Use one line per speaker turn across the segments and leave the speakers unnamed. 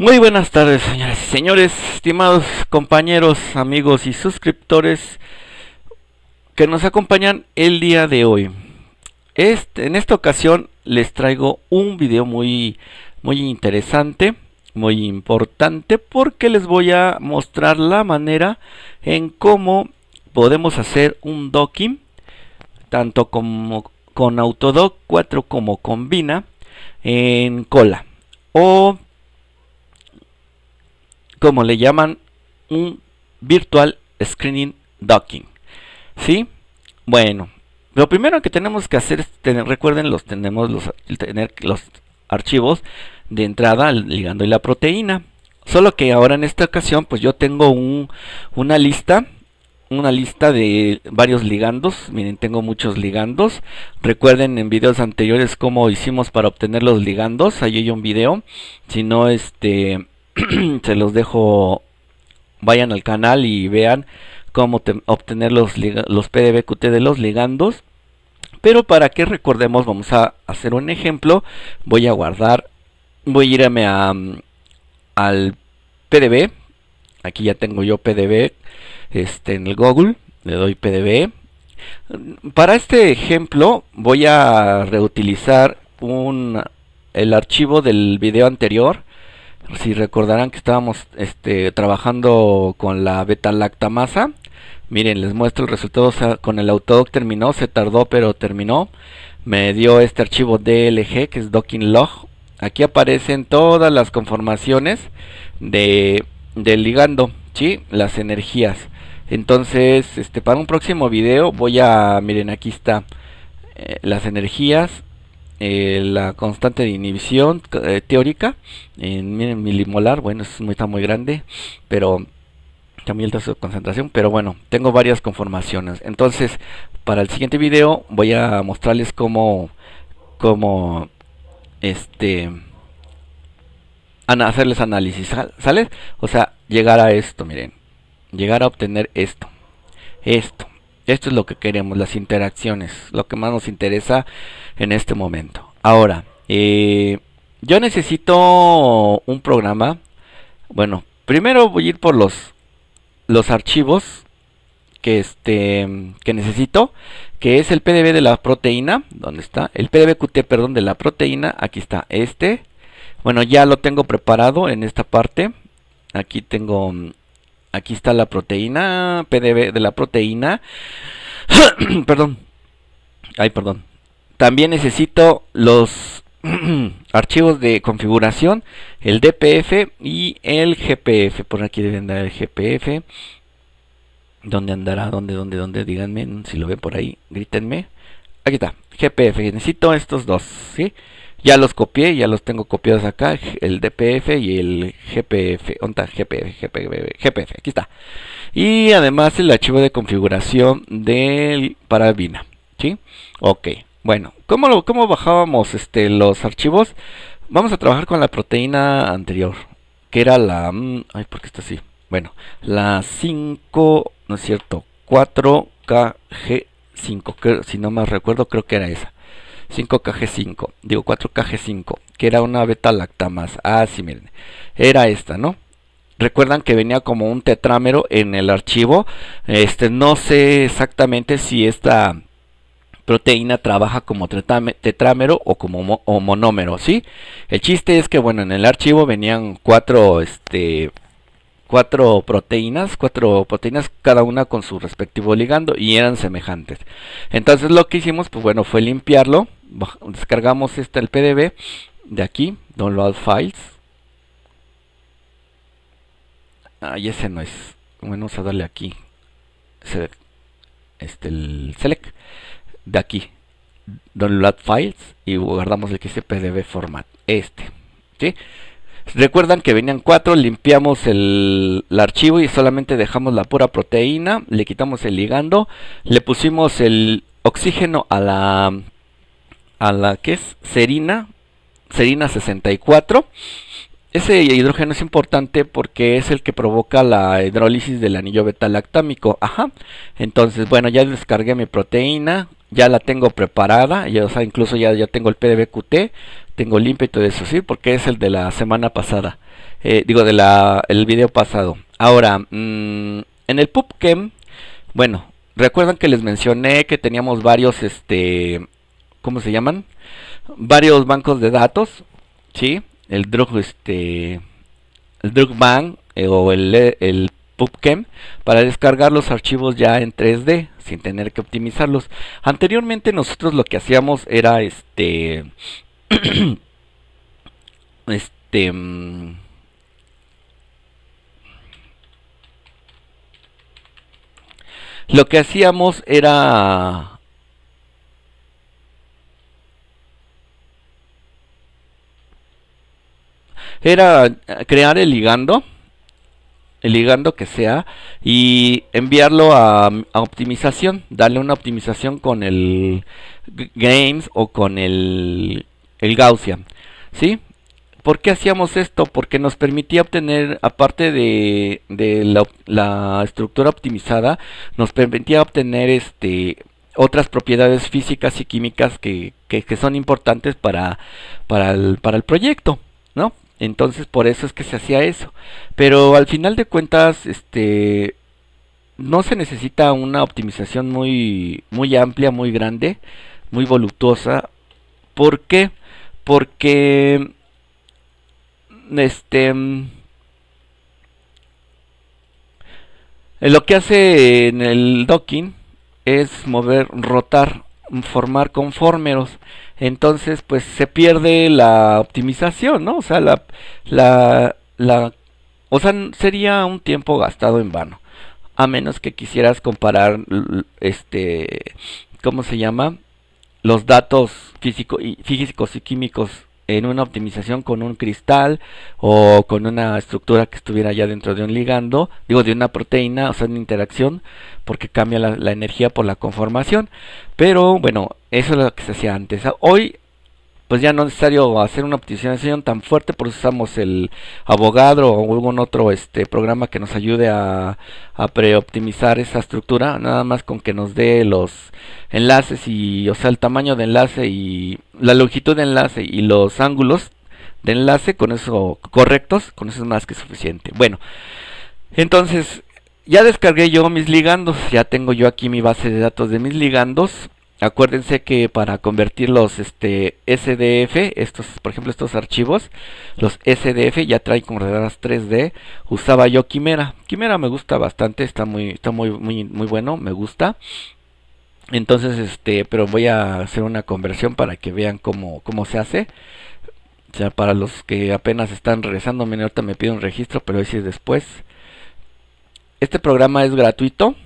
Muy buenas tardes, señoras y señores, estimados compañeros, amigos y suscriptores que nos acompañan el día de hoy. en esta ocasión les traigo un video muy, muy interesante, muy importante, porque les voy a mostrar la manera en cómo podemos hacer un docking, tanto como con Autodoc 4 como con en cola. O como le llaman un virtual screening docking. ¿Sí? Bueno, lo primero que tenemos que hacer es tener, recuerden, los tenemos los, tener los archivos de entrada, ligando y la proteína. Solo que ahora en esta ocasión, pues yo tengo un, una lista, una lista de varios ligandos. Miren, tengo muchos ligandos. Recuerden en videos anteriores cómo hicimos para obtener los ligandos. Ahí hay un video. Si no, este, se los dejo, vayan al canal y vean cómo obtener los, los qt de los ligandos. Pero para que recordemos, vamos a hacer un ejemplo. Voy a guardar, voy a irme a, mm, al PDB. Aquí ya tengo yo PDB este, en el Google. Le doy PDB. Para este ejemplo voy a reutilizar un, el archivo del video anterior si recordarán que estábamos este, trabajando con la beta lactamasa. Miren, les muestro el resultado. con el Autodoc terminó, se tardó, pero terminó. Me dio este archivo DLG que es docking log. Aquí aparecen todas las conformaciones de, del ligando, ¿sí? las energías. Entonces, este, para un próximo video voy a, miren, aquí está eh, las energías, eh, la constante de inhibición eh, teórica en milimolar, bueno, es muy, está muy grande, pero también está su concentración, pero bueno, tengo varias conformaciones. Entonces, para el siguiente video voy a mostrarles cómo, como este, hacerles análisis, ¿sale? O sea, llegar a esto, miren, llegar a obtener esto, esto, esto es lo que queremos, las interacciones, lo que más nos interesa en este momento. Ahora, eh, yo necesito un programa. Bueno, primero voy a ir por los, los archivos que, este, que necesito, que es el PDB de la proteína. ¿Dónde está? El PDBQT, perdón, de la proteína. Aquí está este. Bueno, ya lo tengo preparado en esta parte. Aquí tengo mm, Aquí está la proteína, PDB de la proteína. perdón. Ay, perdón. También necesito los archivos de configuración, el DPF y el GPF. Por aquí deben dar el GPF. ¿Dónde andará? ¿Dónde, dónde, dónde? Díganme si lo ven por ahí, grítenme. Aquí está, GPF. Necesito estos dos, ¿sí? Ya los copié, ya los tengo copiados acá, el DPF y el GPF, onda GPF, GPF, GPF, aquí está. Y además el archivo de configuración del parabina, ¿sí? Ok, bueno, ¿cómo, cómo bajábamos este, los archivos? Vamos a trabajar con la proteína anterior, que era la... Mm, ay, ¿por qué está así? Bueno, la 5, no es cierto, 4KG5, si no más recuerdo, creo que era esa. 5KG5, digo 4KG5, que era una beta lactamasa. Ah, sí, miren, era esta, ¿no? Recuerdan que venía como un tetrámero en el archivo. Este, no sé exactamente si esta proteína trabaja como tetrámero o como monómero, ¿sí? El chiste es que, bueno, en el archivo venían cuatro, este, cuatro proteínas, cuatro proteínas cada una con su respectivo ligando y eran semejantes. Entonces lo que hicimos, pues bueno, fue limpiarlo descargamos este el PDB de aquí, download files. Ahí ese no es. Bueno, vamos a darle aquí. Este el select de aquí. Download files y guardamos el que dice PDB format. Este. ¿sí? Recuerdan que venían cuatro, limpiamos el, archivo y solamente dejamos la pura proteína, le quitamos el ligando, le pusimos el oxígeno a la a la que es serina, serina 64. Ese hidrógeno es importante porque es el que provoca la hidrólisis del anillo beta-lactámico. Ajá. Entonces, bueno, ya descargué mi proteína, ya la tengo preparada, ya, o sea, incluso ya, tengo el PDBQT, tengo el y de eso, sí, porque es el de la semana pasada, eh, digo, de la, el video pasado. Ahora, mm, en el PubChem, bueno, recuerdan que les mencioné que teníamos varios, este, ¿cómo se llaman? Varios bancos de datos, ¿sí? El Drug, este, el Drug Bank eh, o el, el PubChem para descargar los archivos ya en 3D sin tener que optimizarlos. Anteriormente nosotros lo que hacíamos era este este mm, lo que hacíamos era era crear el ligando, el ligando que sea, y enviarlo a, optimización, darle una optimización con el Games o con el, el Gaussian. ¿Sí? ¿Por qué hacíamos esto? Porque nos permitía obtener, aparte de, la, estructura optimizada, nos permitía obtener este, otras propiedades físicas y químicas que, son importantes para, el, para el proyecto, ¿no? Entonces por eso es que se hacía eso. Pero al final de cuentas, este no se necesita una optimización muy muy amplia, muy grande, muy voluptuosa. ¿Por qué? Porque este lo que hace en el docking es mover, rotar formar conformeros. Entonces, pues se pierde la optimización, ¿no? O sea, la, la, la, o sea, sería un tiempo gastado en vano. A menos que quisieras comparar, este, ¿cómo se llama? Los datos físico y, físicos y químicos en una optimización con un cristal o con una estructura que estuviera ya dentro de un ligando, digo de una proteína, o sea, una interacción, porque cambia la, la energía por la conformación. Pero bueno, eso es lo que se hacía antes. Hoy pues ya no es necesario hacer una optimización tan fuerte, por eso usamos el abogado o algún otro este programa que nos ayude a, preoptimizar esa estructura, nada más con que nos dé los enlaces y, o sea, el tamaño de enlace y la longitud de enlace y los ángulos de enlace, con eso correctos, con eso es más que suficiente. Bueno, entonces ya descargué yo mis ligandos, ya tengo yo aquí mi base de datos de mis ligandos acuérdense que para convertir los este, SDF, estos, por ejemplo estos archivos, los SDF ya traen coordenadas 3D, usaba yo Quimera, Quimera me gusta bastante, está muy, está muy, muy, muy bueno, me gusta. Entonces, este, pero voy a hacer una conversión para que vean cómo, se hace. O sea, para los que apenas están regresando, ahorita me pido un registro, pero ese es después. Este programa es gratuito.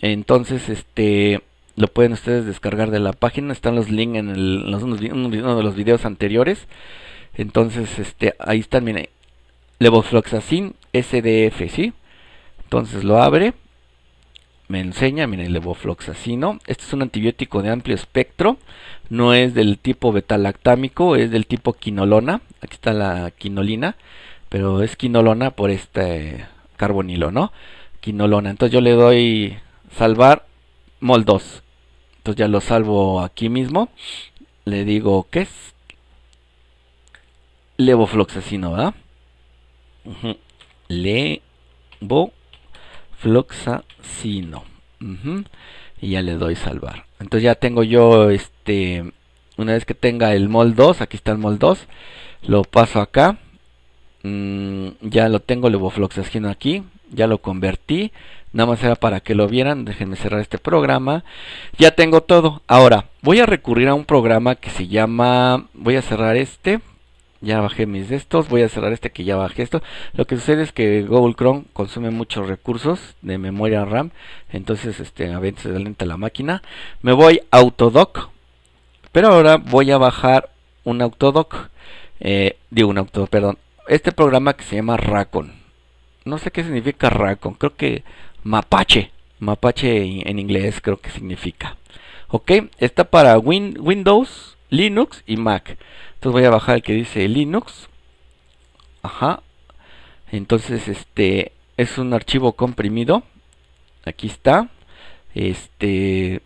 Entonces, este, lo pueden ustedes descargar de la página. Están los links en, uno de los videos anteriores. Entonces, este, ahí están, miren. Levofloxacin SDF, ¿sí? Entonces lo abre. Me enseña, miren, levofloxacino. Este es un antibiótico de amplio espectro. No es del tipo beta betalactámico, es del tipo quinolona. Aquí está la quinolina, pero es quinolona por este carbonilo, ¿no? Quinolona. Entonces yo le doy salvar mol 2. Entonces ya lo salvo aquí mismo. Le digo, que es? Levofloxacino, ¿verdad? Levofloxacino. Y ya le doy salvar. Entonces ya tengo yo este... Una vez que tenga el mol 2, aquí está el mol 2. Lo paso acá. Mm, ya lo tengo levofloxacino aquí. Ya lo convertí. Nada más era para que lo vieran. Déjenme cerrar este programa. Ya tengo todo. Ahora, voy a recurrir a un programa que se llama... Voy a cerrar este. Ya bajé mis de estos. Voy a cerrar este que ya bajé esto. Lo que sucede es que Google Chrome consume muchos recursos de memoria RAM. Entonces, este, a veces se lenta la máquina. Me voy a Autodoc. Pero ahora voy a bajar un Autodoc. Eh, digo, un Autodoc, perdón. Este programa que se llama Racon. No sé qué significa Racon. Creo que Mapache. Mapache en inglés creo que significa. Ok, está para Windows, Linux y Mac. Entonces voy a bajar el que dice Linux. Ajá. Entonces este es un archivo comprimido. Aquí está. Este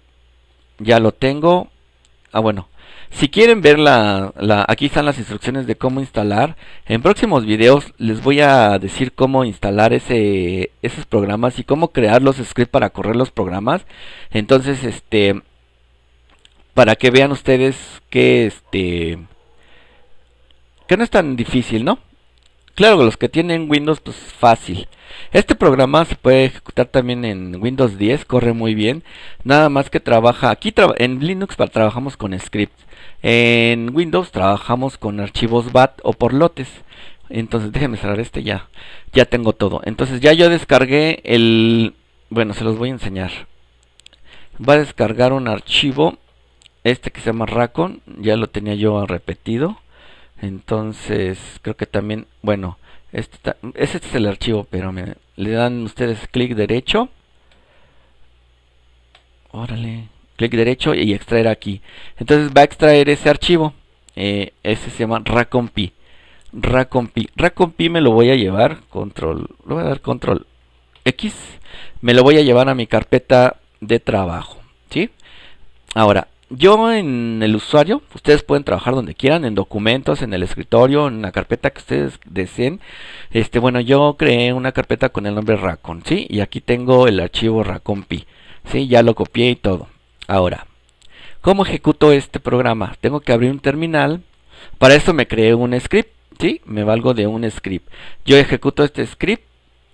ya lo tengo. Ah, bueno, si quieren ver la, aquí están las instrucciones de cómo instalar. En próximos videos les voy a decir cómo instalar ese, esos programas y cómo crear los scripts para correr los programas. Entonces, este, para que vean ustedes que este, que no es tan difícil, ¿no? Claro, los que tienen Windows, pues fácil. Este programa se puede ejecutar también en Windows 10, corre muy bien. Nada más que trabaja, aquí en Linux trabajamos con scripts. En Windows trabajamos con archivos BAT o por lotes. Entonces déjenme cerrar este ya. Ya tengo todo. Entonces ya yo descargué el... Bueno, se los voy a enseñar. Va a descargar un archivo. Este que se llama Racon. Ya lo tenía yo repetido. Entonces creo que también... Bueno, este, es el archivo, pero le dan ustedes clic derecho. Órale clic derecho y extraer aquí. Entonces va a extraer ese archivo. Eh, ese se llama racompi. Racompi. Racompi me lo voy a llevar. Control. voy a dar control X. Me lo voy a llevar a mi carpeta de trabajo. ¿Sí? Ahora, yo en el usuario, ustedes pueden trabajar donde quieran, en documentos, en el escritorio, en la carpeta que ustedes deseen. Este, bueno, yo creé una carpeta con el nombre Racon, ¿sí? Y aquí tengo el archivo Racompi, ¿sí? Ya lo copié y todo. Ahora, ¿cómo ejecuto este programa? Tengo que abrir un terminal. Para eso me creé un script, ¿sí? Me valgo de un script. Yo ejecuto este script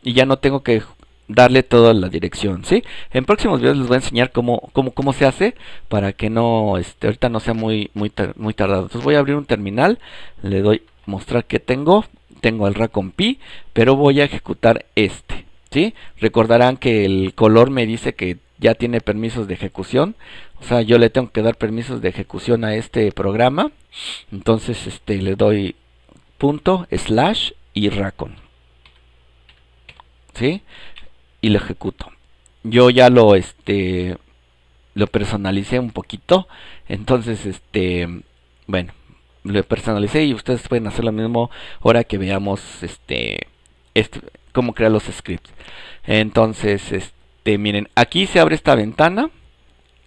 y ya no tengo que darle toda la dirección, ¿sí? En próximos videos les voy a enseñar cómo, cómo, cómo se hace para que no, este, ahorita no sea muy, muy, muy tardado. Entonces voy a abrir un terminal, le doy mostrar que tengo, tengo el Racon Pi, pero voy a ejecutar este, ¿sí? Recordarán que el color me dice que ya tiene permisos de ejecución. O sea, yo le tengo que dar permisos de ejecución a este programa. Entonces, este le doy punto, slash y racon. ¿Sí? Y lo ejecuto. Yo ya lo este lo personalicé un poquito. Entonces, este bueno, lo personalicé y ustedes pueden hacer lo mismo ahora que veamos este, este cómo crear los scripts. Entonces, este este, miren, aquí se abre esta ventana.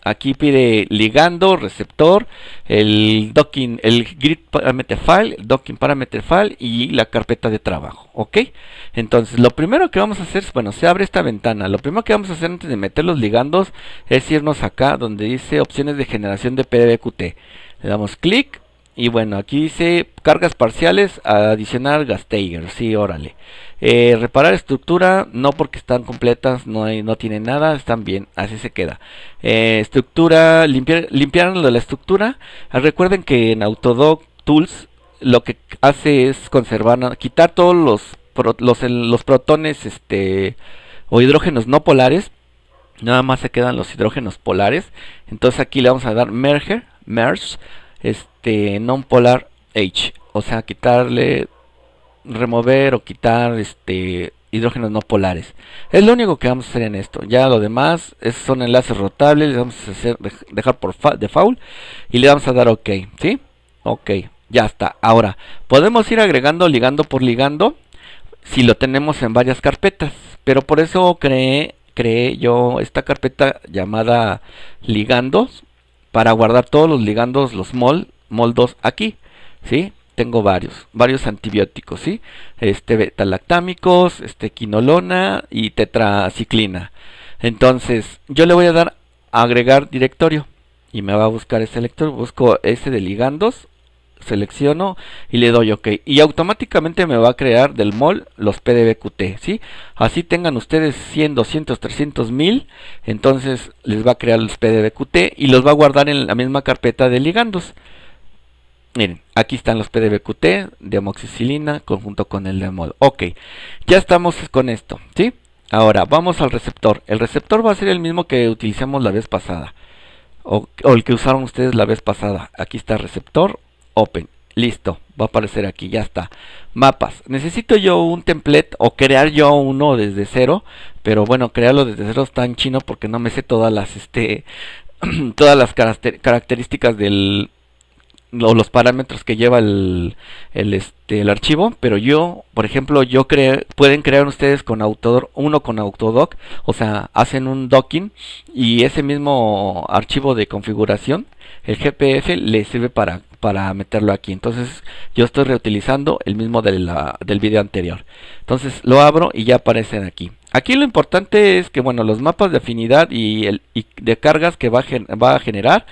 Aquí pide ligando, receptor, el docking, el grid parameter file, el docking parameter file y la carpeta de trabajo, ¿ok? Entonces, lo primero que vamos a hacer es, bueno, se abre esta ventana. Lo primero que vamos a hacer antes de meter los ligandos es irnos acá donde dice opciones de generación de PDBQT. Le damos clic y bueno, aquí dice cargas parciales, adicionar Gastager, sí, órale. Eh, reparar estructura, no porque están completas, no, no tienen nada, están bien, así se queda. Eh, estructura, limpiar, de la estructura. Ah, recuerden que en Autodoc Tools lo que hace es conservar, quitar todos los, los, protones este, o hidrógenos no polares. Nada más se quedan los hidrógenos polares. Entonces aquí le vamos a dar merger, merge este non-polar H, o sea, quitarle, remover o quitar este hidrógenos no polares. Es lo único que vamos a hacer en esto. Ya lo demás es, son enlaces rotables, vamos a hacer, dejar por default y le vamos a dar OK, ¿sí? OK, ya está. Ahora, podemos ir agregando ligando por ligando si lo tenemos en varias carpetas, pero por eso creé, creé yo esta carpeta llamada ligandos para guardar todos los ligandos, los mol, mol2 aquí, ¿sí? Tengo varios, varios antibióticos, ¿sí? Este betalactámicos, este quinolona y tetraciclina. Entonces, yo le voy a dar a agregar directorio y me va a buscar ese lector, busco ese de ligandos selecciono y le doy OK. Y automáticamente me va a crear del mol los PDBQT, ¿sí? Así tengan ustedes 100, 200, 300 mil, entonces les va a crear los PDBQT y los va a guardar en la misma carpeta de ligandos. Miren, aquí están los PDBQT de amoxicilina conjunto con el de mol. Ok, ya estamos con esto, ¿sí? Ahora, vamos al receptor. El receptor va a ser el mismo que utilizamos la vez pasada. O, el que usaron ustedes la vez pasada. Aquí está el receptor Open. Listo, va a aparecer aquí, ya está. Mapas. Necesito yo un template o crear yo uno desde cero, pero bueno, crearlo desde cero está en chino porque no me sé todas las este todas las características del o los parámetros que lleva el, este, el archivo, pero yo, por ejemplo, yo creo, pueden crear ustedes con uno con Autodoc, o sea, hacen un docking y ese mismo archivo de configuración, el GPF, le sirve para para meterlo aquí. Entonces yo estoy reutilizando el mismo del video anterior. Entonces lo abro y ya aparecen aquí. Aquí lo importante es que bueno los mapas de afinidad y, el, de cargas que va a, va a generar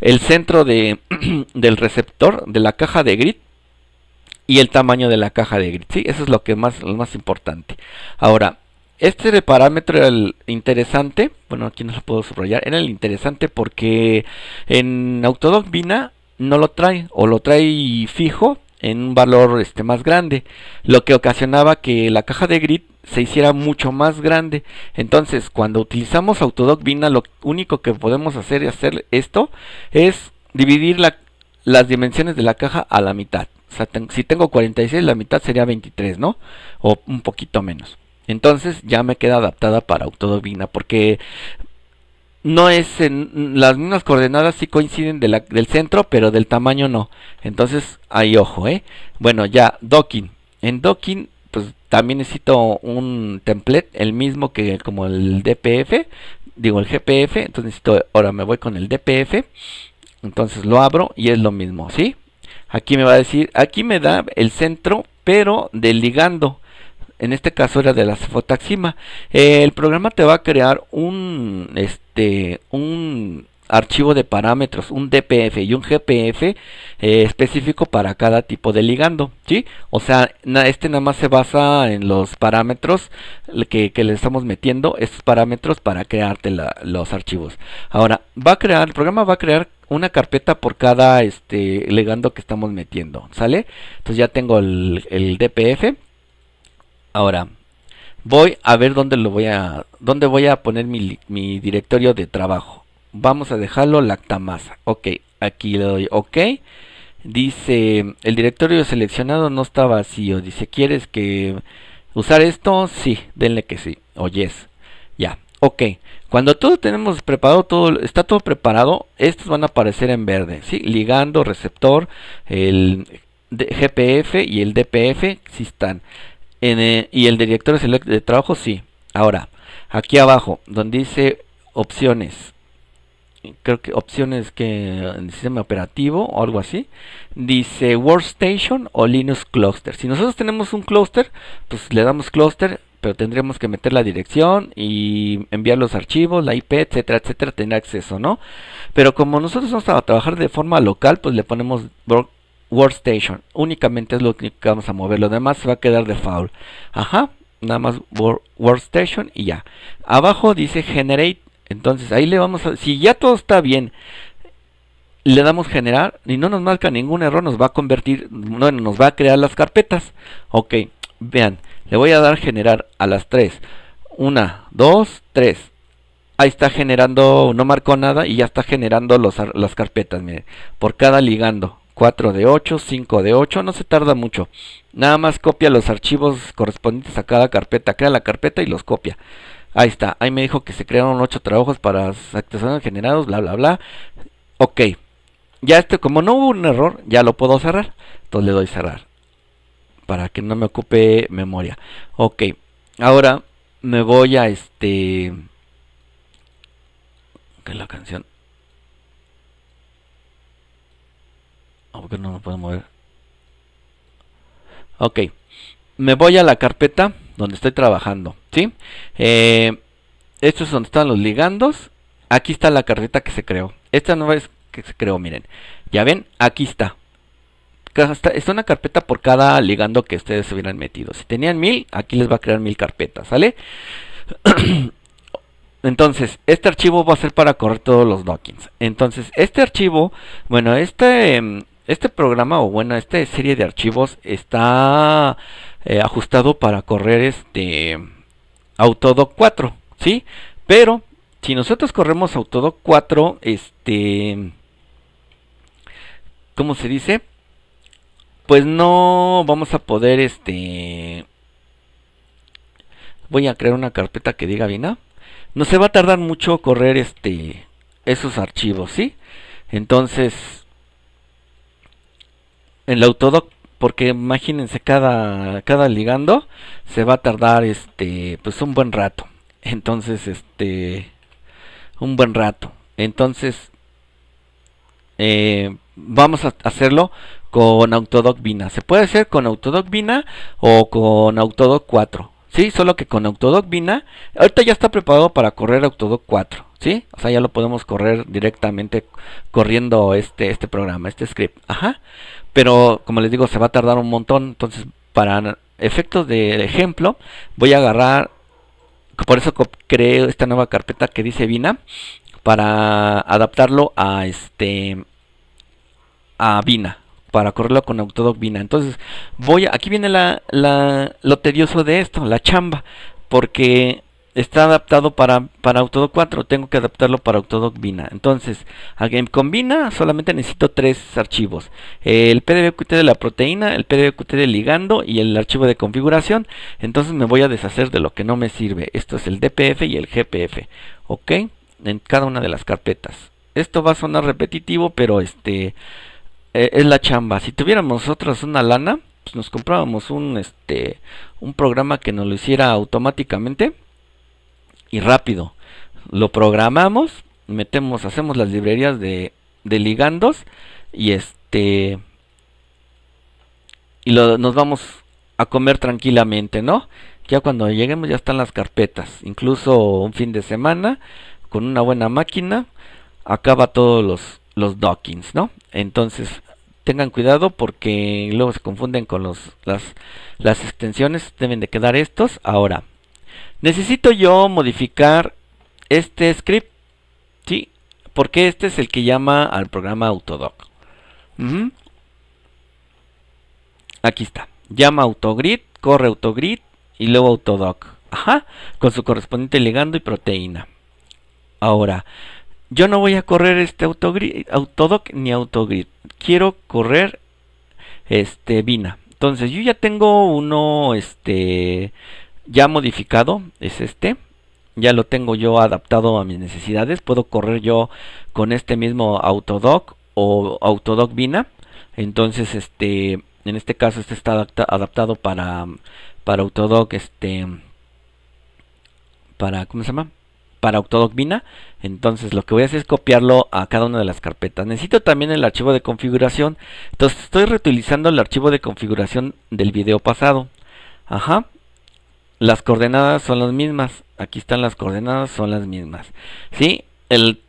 el centro de, del receptor de la caja de grid y el tamaño de la caja de grid. ¿sí? Eso es lo que más, lo más importante. Ahora, este parámetro era el interesante, bueno aquí no lo puedo subrayar, era el interesante porque en Autodoc Vina no lo trae o lo trae fijo en un valor este, más grande, lo que ocasionaba que la caja de grid se hiciera mucho más grande. Entonces, cuando utilizamos Autodoc Vina, lo único que podemos hacer y hacer esto es dividir las dimensiones de la caja a la mitad. si tengo 46, la mitad sería 23, ¿no? O un poquito menos. Entonces ya me queda adaptada para Autodoc Vina, porque no es en las mismas coordenadas sí coinciden del centro, pero del tamaño no. Entonces, ahí ojo, ¿eh? Bueno, ya, docking. En docking, pues también necesito un template, el mismo que como el DPF, digo el GPF, entonces necesito, ahora me voy con el DPF, entonces lo abro y es lo mismo, ¿sí? Aquí me va a decir, aquí me da el centro, pero del ligando en este caso era de la cefotaxima. Eh, el programa te va a crear un, este, un archivo de parámetros, un DPF y un GPF eh, específico para cada tipo de ligando, ¿sí? O sea, este nada más se basa en los parámetros que, le estamos metiendo, estos parámetros para crearte los archivos. Ahora, va a crear, el programa va a crear una carpeta por cada este que estamos metiendo, ¿sale? Entonces ya tengo el DPF, Ahora, voy a ver dónde lo voy a dónde voy a poner mi, directorio de trabajo. Vamos a dejarlo lactamasa. Ok, aquí le doy ok. Dice, el directorio seleccionado no está vacío. Dice, ¿quieres que usar esto? Sí, denle que sí. O yes. Ya. Ok. Cuando todo tenemos preparado, todo está todo preparado, estos van a aparecer en verde. ¿sí? Ligando, receptor, el GPF y el DPF, si están. Eh, y el director de trabajo, sí. Ahora, aquí abajo, donde dice opciones, creo que opciones que el sistema operativo o algo así, dice Workstation o Linux Cluster. Si nosotros tenemos un cluster, pues le damos cluster, pero tendríamos que meter la dirección y enviar los archivos, la IP, etcétera, etcétera, tener acceso, ¿no? Pero como nosotros vamos a trabajar de forma local, pues le ponemos workstation. Únicamente es lo que vamos a mover. Lo demás se va a quedar de default. Ajá. Nada más workstation y ya. Abajo dice generate. Entonces ahí le vamos a... Si ya todo está bien. Le damos generar y no nos marca ningún error, nos va a convertir, no, nos va a crear las carpetas. Ok, vean, le voy a dar generar a las 3. 1, 2, 3 ahí está generando, no marcó nada y ya está generando las carpetas, por cada ligando. 4 de 8, 5 de 8, no se tarda mucho. Nada más copia los archivos correspondientes a cada carpeta, crea la carpeta y los copia. Ahí está, ahí me dijo que se crearon 8 trabajos para actuaciones generados, bla, bla, bla. Ok, ya este, como no hubo un error, ya lo puedo cerrar. Entonces le doy cerrar, para que no me ocupe memoria. Ok, ahora me voy a este... ¿Qué es la canción? Ah, no me puedo mover. Ok. Me voy a la carpeta donde estoy trabajando. ¿Sí? Eh, esto es donde están los ligandos. Aquí está la carpeta que se creó. Esta nueva es que se creó, miren. Ya ven, aquí está. Es una carpeta por cada ligando que ustedes se hubieran metido. Si tenían mil, aquí les va a crear mil carpetas, ¿sale? Entonces, este archivo va a ser para correr todos los dockings. Entonces, este archivo, bueno, este, em, este programa, o bueno, esta serie de archivos está eh, ajustado para correr este Autodoc 4, ¿sí? Pero si nosotros corremos Autodoc 4, este... ¿Cómo se dice? Pues no vamos a poder, este... Voy a crear una carpeta que diga bien, ¿no? No se va a tardar mucho correr este esos archivos, ¿sí? Entonces, el autodoc porque imagínense cada cada ligando se va a tardar este pues un buen rato entonces este un buen rato entonces eh, vamos a hacerlo con autodoc vina se puede hacer con autodoc vina o con autodoc 4 Solo que con Autodoc Vina, ahorita ya está preparado para correr Autodoc 4, ¿sí? O sea, ya lo podemos correr directamente corriendo este, este programa, este script, ajá. Pero como les digo, se va a tardar un montón, entonces para efectos de ejemplo, voy a agarrar, por eso creo esta nueva carpeta que dice Vina, para adaptarlo a este, a Vina, para correrlo con Autodoc-Vina. Entonces, voy a, aquí viene la, la, lo tedioso de esto, la chamba, porque está adaptado para, para Autodoc 4, tengo que adaptarlo para Autodoc Vina. Entonces, a Game Vina solamente necesito tres archivos. El PDBQT de la proteína, el PDBQT del ligando y el archivo de configuración. Entonces me voy a deshacer de lo que no me sirve. Esto es el DPF y el GPF. ¿Ok? En cada una de las carpetas. Esto va a sonar repetitivo, pero este... Eh, es la chamba. Si tuviéramos nosotros una lana, pues nos comprábamos un, este, un programa que nos lo hiciera automáticamente y rápido. Lo programamos, metemos, hacemos las librerías de, ligandos y este y nos vamos a comer tranquilamente, ¿no? Ya cuando lleguemos ya están las carpetas, incluso un fin de semana con una buena máquina acaba todos los los dockings, ¿no? Entonces, tengan cuidado porque luego se confunden con las, extensiones, deben de quedar estos. Ahora, necesito yo modificar este script, ¿sí? Porque este es el que llama al programa Autodoc. Aquí está, llama Autogrid, corre Autogrid y luego Autodoc. Ajá, con su correspondiente ligando y proteína. Ahora, yo no voy a correr este autodoc ni autogrid. Quiero correr este Vina. Entonces yo ya tengo uno este ya modificado, es este. Ya lo tengo yo adaptado a mis necesidades. Puedo correr yo con este mismo autodoc o autodoc Vina. Entonces este en este caso este está adaptado para para autodoc este para ¿cómo se llama? para Octodocvina. Entonces lo que voy a hacer es copiarlo a cada una de las carpetas. Necesito también el archivo de configuración. Entonces estoy reutilizando el archivo de configuración del video pasado. Ajá. Las coordenadas son las mismas. Aquí están las coordenadas, son las mismas. ¿Sí? El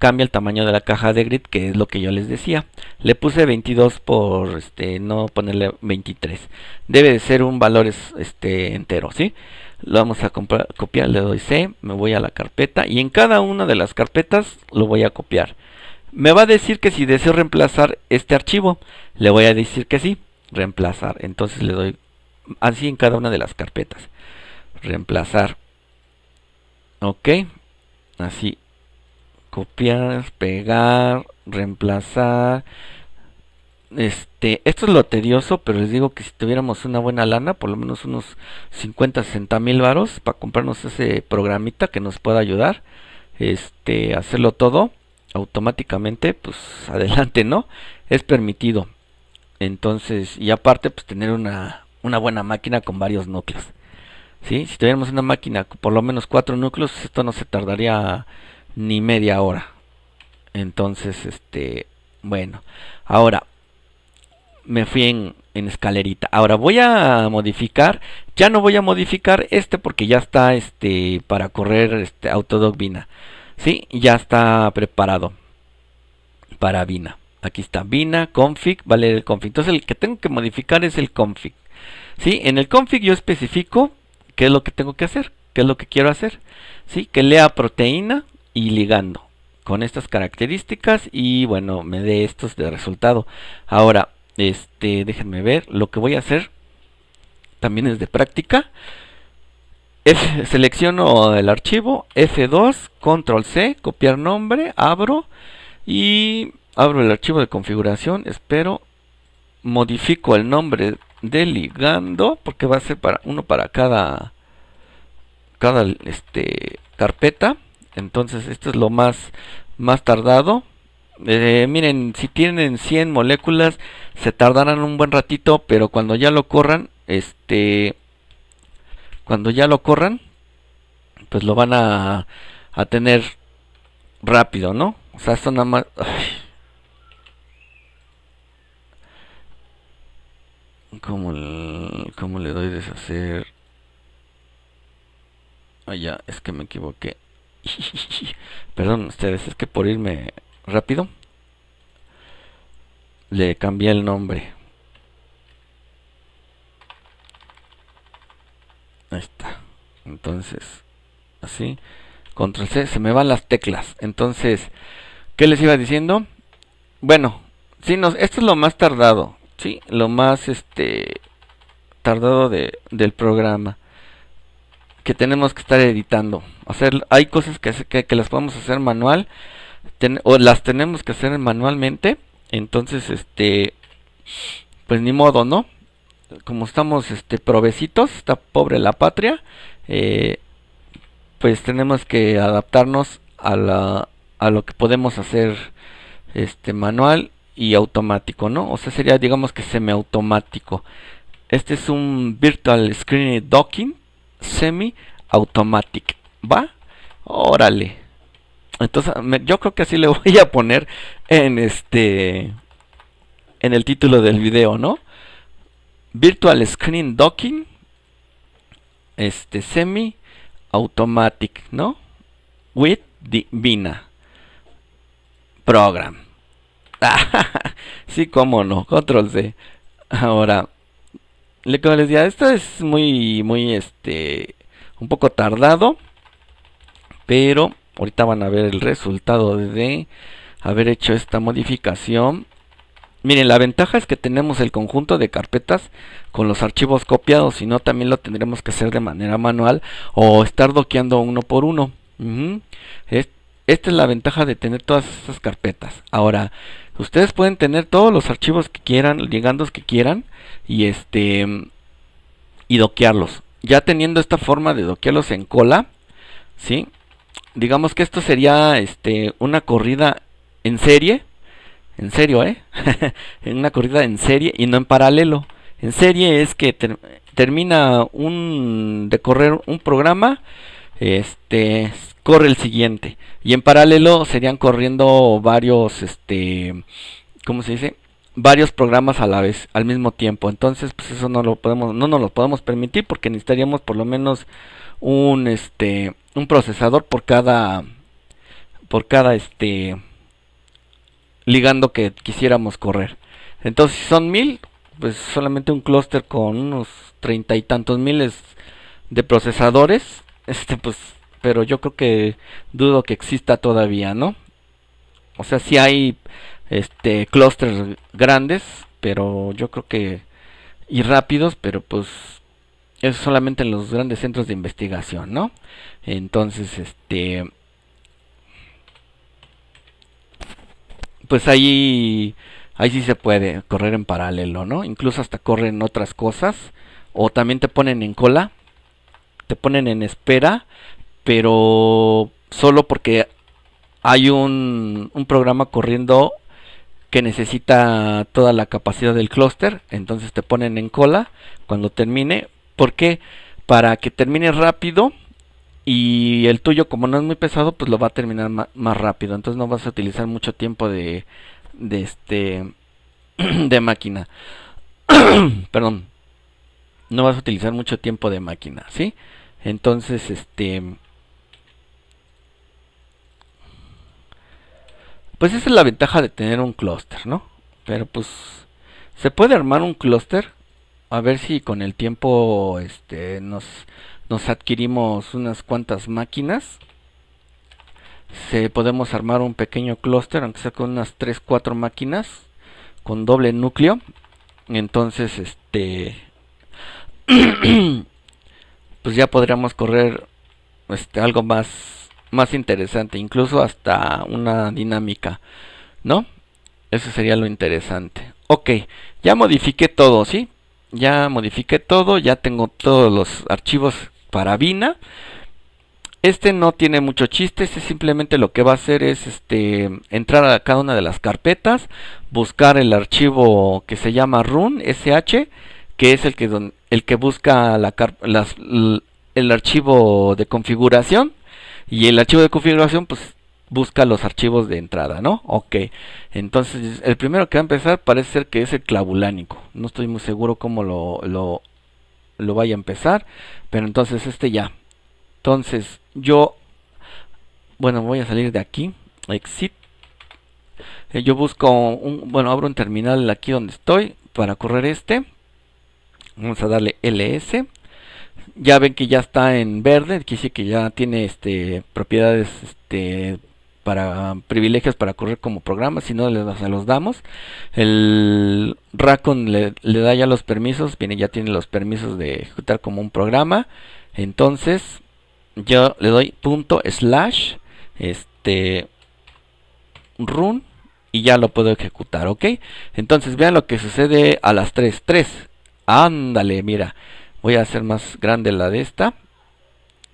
cambia el tamaño de la caja de grid, que es lo que yo les decía. Le puse 22 por este no ponerle 23. Debe de ser un valor este entero, ¿sí? sí lo vamos a copiar, le doy C, me voy a la carpeta y en cada una de las carpetas lo voy a copiar. Me va a decir que si deseo reemplazar este archivo, le voy a decir que sí, reemplazar. Entonces le doy así en cada una de las carpetas. Reemplazar. Ok, así. Copiar, pegar, reemplazar. Este, esto es lo tedioso, pero les digo que si tuviéramos una buena lana, por lo menos unos 50, 60 mil varos para comprarnos ese programita que nos pueda ayudar, este, hacerlo todo automáticamente, pues adelante, ¿no? Es permitido. Entonces, y aparte, pues tener una, una buena máquina con varios núcleos. ¿Sí? Si tuviéramos una máquina con por lo menos cuatro núcleos, esto no se tardaría ni media hora. Entonces, este, bueno, ahora me fui en, escalerita. Ahora voy a modificar, ya no voy a modificar este porque ya está este para correr este Autodoc Vina. Sí, ya está preparado para Vina. Aquí está Vina, config, vale el config. Entonces el que tengo que modificar es el config. Sí, en el config yo especifico qué es lo que tengo que hacer, qué es lo que quiero hacer. Sí, que lea proteína y ligando con estas características y bueno, me dé estos de resultado. Ahora, este, déjenme ver. Lo que voy a hacer también es de práctica. selecciono el archivo F2, control C, copiar nombre, abro y abro el archivo de configuración, espero, modifico el nombre de ligando porque va a ser para uno para cada cada este, carpeta entonces esto es lo más más tardado eh, miren, si tienen 100 moléculas, se tardarán un buen ratito, pero cuando ya lo corran, este, cuando ya lo corran, pues lo van a, a tener rápido, ¿no? O sea, esto nada más... como ¿Cómo, le doy deshacer? Ay, ya, es que me equivoqué. Perdón ustedes, es que por irme rápido. Le cambié el nombre. Ahí está. Entonces, así. Control C, se me van las teclas. Entonces, ¿qué les iba diciendo? Bueno, si no, esto es lo más tardado. Sí, lo más este tardado de, del programa que tenemos que estar editando. Hacer, hay cosas que, que, que las podemos hacer manual las tenemos que hacer manualmente. Entonces, este, pues ni modo, ¿no? Como estamos, este, provecitos, está pobre la patria, eh, pues tenemos que adaptarnos a, la, a lo que podemos hacer, este, manual y automático, ¿no? O sea, sería, digamos que automático Este es un Virtual Screen Docking Semi Automatic, ¿va? Órale. Entonces, yo creo que así le voy a poner en este. En el título del video, ¿no? Virtual Screen Docking. Este, semi automatic, ¿no? With Divina Program. sí, cómo no. Control C. Ahora, le como les decía, esto es muy, muy, este, un poco tardado. Pero Ahorita van a ver el resultado de haber hecho esta modificación. Miren, la ventaja es que tenemos el conjunto de carpetas con los archivos copiados, si no también lo tendremos que hacer de manera manual o estar doqueando uno por uno. esta es la ventaja de tener todas estas carpetas. Ahora, ustedes pueden tener todos los archivos que quieran, los que quieran, y este y doquearlos. Ya teniendo esta forma de doquearlos en cola, ¿sí? digamos que esto sería este, una corrida en serie. En serio, ¿eh? una corrida en serie y no en paralelo. En serie es que termina un de correr un programa, este corre el siguiente y en paralelo serían corriendo varios este ¿cómo se dice? varios programas a la vez, al mismo tiempo. Entonces, pues eso no lo podemos no nos lo podemos permitir porque necesitaríamos por lo menos un este un procesador por cada por cada este ligando que quisiéramos correr. Entonces, si son mil, pues solamente un clúster con unos treinta y tantos miles de procesadores, este pues, pero yo creo que dudo que exista todavía, ¿no? O sea, si hay este clústeres grandes, pero yo creo que y rápidos, pero pues es solamente en los grandes centros de investigación, ¿no? Entonces, este... Pues ahí, ahí sí se puede correr en paralelo, ¿no? Incluso hasta corren otras cosas. O también te ponen en cola, te ponen en espera, pero solo porque hay un, un programa corriendo que necesita toda la capacidad del clúster, entonces te ponen en cola, cuando termine ¿Por qué? Para que termine rápido y el tuyo como no es muy pesado pues lo va a terminar más rápido. Entonces no vas a utilizar mucho tiempo de, este de máquina. Perdón. No vas a utilizar mucho tiempo de máquina, ¿sí? Entonces, este Pues esa es la ventaja de tener un clúster, ¿no? Pero pues se puede armar un clúster a ver si con el tiempo este, nos, adquirimos unas cuantas máquinas. Se, podemos armar un pequeño clúster, aunque sea con unas 3-4 máquinas, con doble núcleo. Entonces, este... pues ya podríamos correr este, algo más, más interesante, incluso hasta una dinámica, ¿no? Eso sería lo interesante. Ok, ya modifiqué todo, ¿sí? ya modifiqué todo, ya tengo todos los archivos para Vina. Este no tiene mucho chiste, este simplemente lo que va a hacer es este, entrar a cada una de las carpetas, buscar el archivo que se llama run sh, que es el que, el que busca la, el archivo de configuración. Y el archivo de configuración pues busca los archivos de entrada, ¿no? Ok. Entonces, el primero que va a empezar parece ser que es el clavulánico. No estoy muy seguro cómo lo, lo, lo vaya a empezar. Pero entonces este ya. Entonces, yo... Bueno, voy a salir de aquí. Exit. Eh, yo busco un... Bueno, abro un terminal aquí donde estoy para correr este. Vamos a darle ls. Ya ven que ya está en verde, que sí que ya tiene este propiedades este para privilegios para correr como programa, si no se los damos. El Racon le, da ya los permisos, viene ya tiene los permisos de ejecutar como un programa. Entonces, yo le doy punto slash este run y ya lo puedo ejecutar, ¿ok? Entonces, vean lo que sucede a las 3. 3. Ándale, mira. Voy a hacer más grande la de esta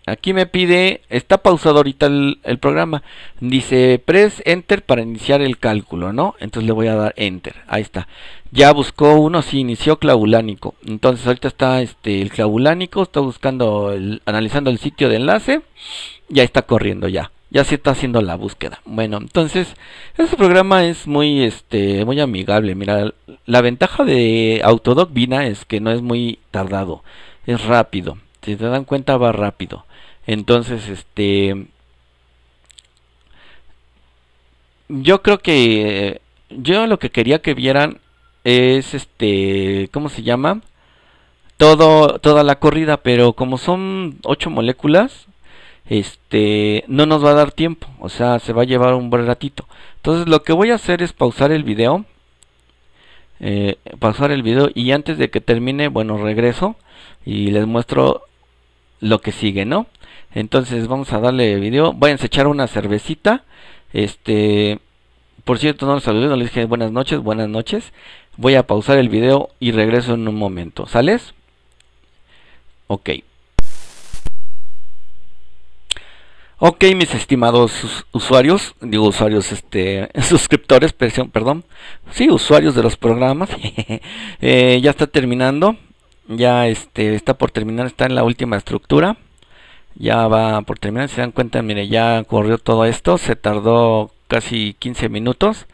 aquí me pide, está pausado ahorita el, programa, dice press enter para iniciar el cálculo, ¿no? Entonces le voy a dar enter, ahí está. Ya buscó uno, sí, inició clavulánico. Entonces ahorita está este, el clavulánico, está buscando, analizando el sitio de enlace, ya está corriendo ya. Ya se está haciendo la búsqueda. Bueno, entonces, este programa es muy, este, muy amigable. Mira, la ventaja de Autodoc Vina es que no es muy tardado, es rápido. Si te dan cuenta, va rápido. Entonces, este... Yo creo que... Yo lo que quería que vieran es este... ¿Cómo se llama? Todo, toda la corrida, pero como son 8 moléculas, este no nos va a dar tiempo, o sea, se va a llevar un buen ratito. Entonces lo que voy a hacer es pausar el video, eh, pausar el video y antes de que termine, bueno, regreso y les muestro lo que sigue, ¿no? Entonces vamos a darle video. Voy a echar una cervecita. Este, por cierto, no les saludé, no les dije buenas noches, buenas noches. Voy a pausar el video y regreso en un momento. ¿Sales? Ok. Ok, mis estimados usuarios, digo usuarios, este, suscriptores, perdón, sí, usuarios de los programas, eh, ya está terminando, ya este, está por terminar, está en la última estructura ya va por terminar, se dan cuenta, mire, ya corrió todo esto, se tardó casi 15 minutos,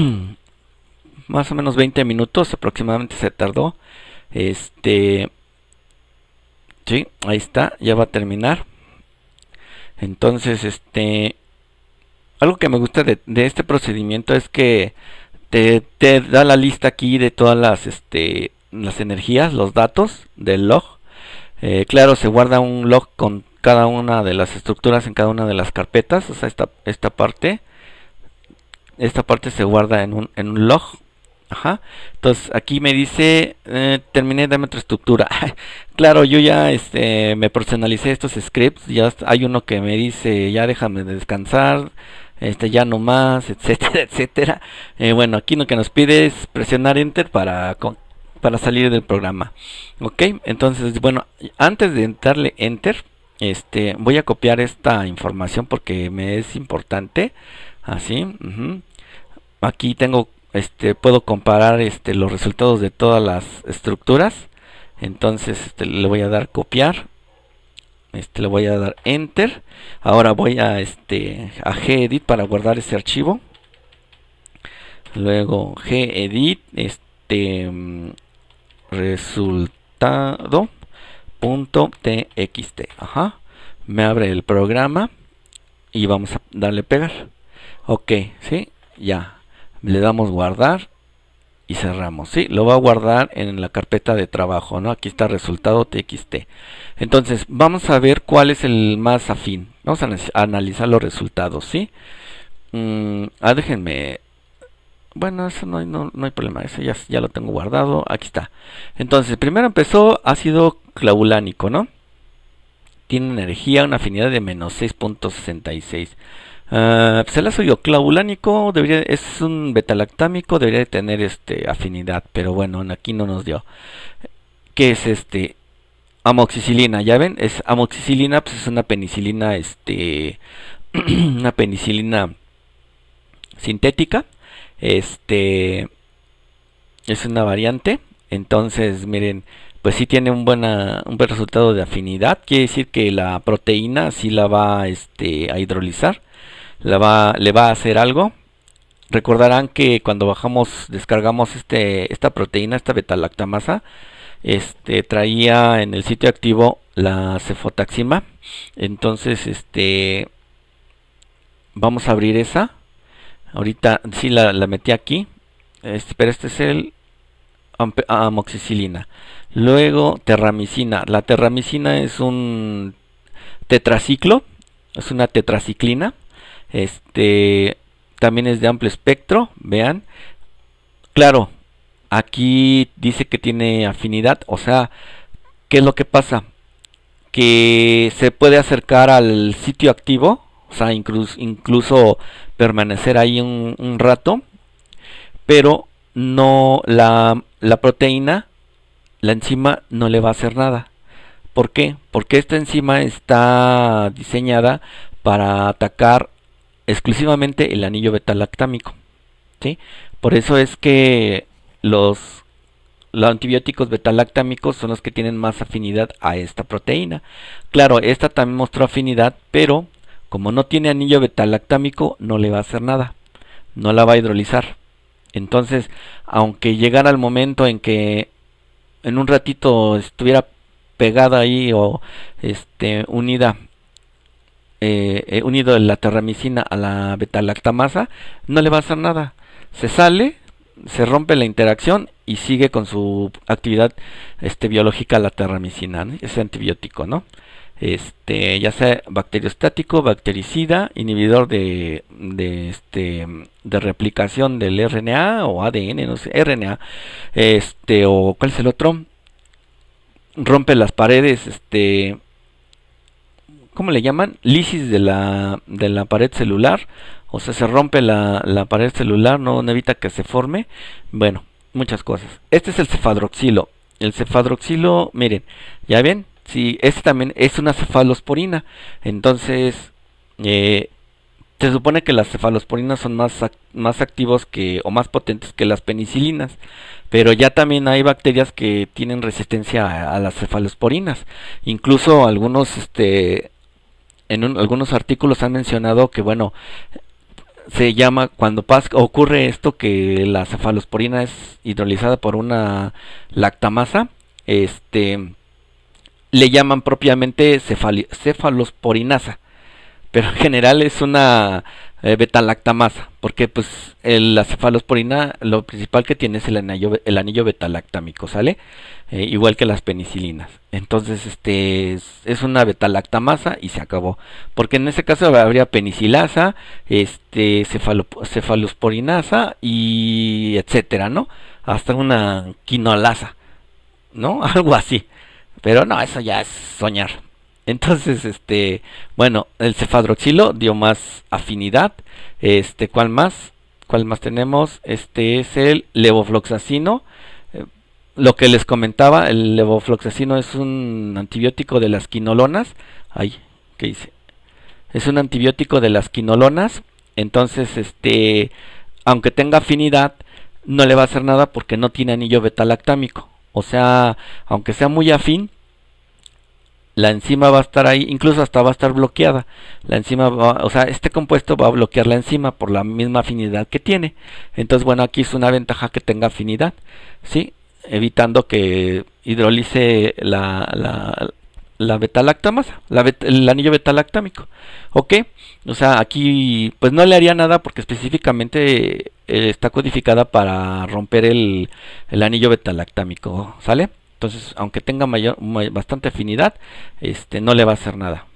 más o menos 20 minutos aproximadamente se tardó, este, sí, ahí está, ya va a terminar, entonces, este, algo que me gusta de, este procedimiento es que te, te, da la lista aquí de todas las, este, las energías, los datos del log, eh, claro, se guarda un log con cada una de las estructuras en cada una de las carpetas, o sea, esta, esta parte. Esta parte se guarda en un, log. Ajá. Entonces aquí me dice, eh, terminé de otra estructura. claro, yo ya este, me personalicé estos scripts. Ya hay uno que me dice, ya déjame descansar, este, ya no más, etcétera, etcétera. Eh, bueno, aquí lo que nos pide es presionar enter para para salir del programa. Ok, entonces, bueno, antes de darle enter, este, voy a copiar esta información porque me es importante. Así, aquí tengo, este, puedo comparar este, los resultados de todas las estructuras. Entonces, este, le voy a dar copiar. Este, le voy a dar enter. Ahora voy a, este, a gedit para guardar ese archivo. Luego gedit, este mm, resultado.txt. Ajá. Me abre el programa y vamos a darle pegar. Ok, ¿sí? Ya. Le damos guardar y cerramos, ¿sí? Lo va a guardar en la carpeta de trabajo, ¿no? Aquí está resultado txt. Entonces, vamos a ver cuál es el más afín. Vamos a analizar los resultados, ¿sí? Mm, ah, déjenme bueno, eso no hay, problema, eso ya, lo tengo guardado. Aquí está. Entonces, primero empezó ácido clavulánico, ¿no? Tiene energía, una afinidad de menos 6.66. Se ah, pues el clavulánico es un betalactámico, debería tener este, afinidad, pero bueno, aquí no nos dio. ¿Qué es este? Amoxicilina, ya ven, es amoxicilina, pues es una penicilina, este, una penicilina sintética este es una variante. Entonces, miren, pues si tiene un, un buen resultado de afinidad. Quiere decir que la proteína sí la va este, a hidrolizar. La va, le va a hacer algo. Recordarán que cuando bajamos, descargamos este, esta proteína, esta betalactamasa, este, traía en el sitio activo la cefotaxima. Entonces, este, vamos a abrir esa. Ahorita sí la, metí aquí, este, pero este es el amoxicilina. Luego terramicina. La terramicina es un tetraciclo, es una tetraciclina. Este también es de amplio espectro, vean. Claro, aquí dice que tiene afinidad, o sea, ¿qué es lo que pasa? Que se puede acercar al sitio activo o sea, incluso, permanecer ahí un, rato, pero no la, proteína, la enzima no le va a hacer nada. ¿Por qué? Porque esta enzima está diseñada para atacar exclusivamente el anillo betalactámico. ¿sí? Por eso es que los, los antibióticos betalactámicos son los que tienen más afinidad a esta proteína. Claro, esta también mostró afinidad, pero como no tiene anillo betalactámico, no le va a hacer nada. No la va a hidrolizar. Entonces, aunque llegara el momento en que en un ratito estuviera pegada ahí o este unida eh, eh, unido la terramicina a la betalactamasa, no le va a hacer nada. Se sale, se rompe la interacción y sigue con su actividad este, biológica la terramicina, ese antibiótico, ¿no? este, ya sea bacteriostático, bactericida, inhibidor de, este, de replicación del RNA o ADN, no sé, RNA, este, o cuál es el otro, rompe las paredes, este, ¿cómo le llaman? Lisis de la, de la pared celular, o sea, se rompe la, pared celular, no, no evita que se forme, bueno, muchas cosas. Este es el cefadroxilo, el cefadroxilo, miren, ya ven, Sí, este también es una cefalosporina. Entonces, eh, se supone que las cefalosporinas son más, más activos que, o más potentes que las penicilinas, pero ya también hay bacterias que tienen resistencia a, las cefalosporinas. Incluso algunos, este, en algunos artículos han mencionado que, bueno, se llama cuando pasa ocurre esto que la cefalosporina es hidrolizada por una lactamasa, este le llaman propiamente cefalosporinasa, pero en general es una beta eh, betalactamasa, porque pues la cefalosporina lo principal que tiene es el anillo, el anillo betalactámico, ¿sale? Eh, igual que las penicilinas. Entonces, este es, una una betalactamasa y se acabó. Porque en ese caso habría penicilasa, este, cefalosporinasa y etcétera, ¿no? Hasta una quinolasa, ¿no? Algo así. Pero no, eso ya es soñar. Entonces, este, bueno, el cefadroxilo dio más afinidad. Este, ¿cuál más? ¿Cuál más tenemos? Este es el levofloxacino. Eh, lo que les comentaba, el levofloxacino es un antibiótico de las quinolonas. Ay, ¿qué dice Es un antibiótico de las quinolonas. Entonces, este, aunque tenga afinidad, no le va a hacer nada porque no tiene anillo beta lactámico o sea, aunque sea muy afín, la enzima va a estar ahí, incluso hasta va a estar bloqueada. La enzima va, o sea, este compuesto va a bloquear la enzima por la misma afinidad que tiene. Entonces, bueno, aquí es una ventaja que tenga afinidad, ¿sí? Evitando que hidrolice la, la, la el anillo beta-lactámico. ¿Ok? O sea, aquí pues no le haría nada porque específicamente eh, está codificada para romper el, anillo betalactámico, ¿sale? Entonces, aunque tenga mayor, bastante afinidad, este, no le va a hacer nada.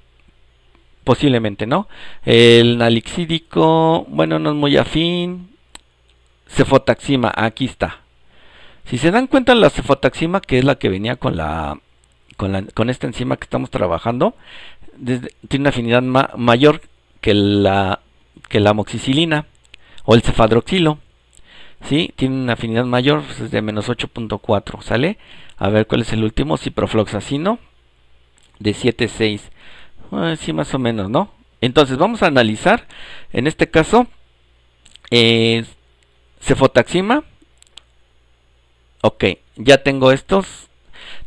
Posiblemente no. El nalixídico, bueno, no es muy afín. Cefotaxima, aquí está. Si se dan cuenta, la cefotaxima, que es la que venía con la con, la, con esta enzima que estamos trabajando, tiene una afinidad mayor que la, que la amoxicilina o el cefadroxilo. ¿Sí? Tiene una afinidad mayor, pues, es de menos 8.4, ¿sale? A ver cuál es el último, ciprofloxacino de 7.6. Ah, sí, más o menos, ¿no? Entonces vamos a analizar, en este caso, eh, cefotaxima. Ok, ya tengo estos,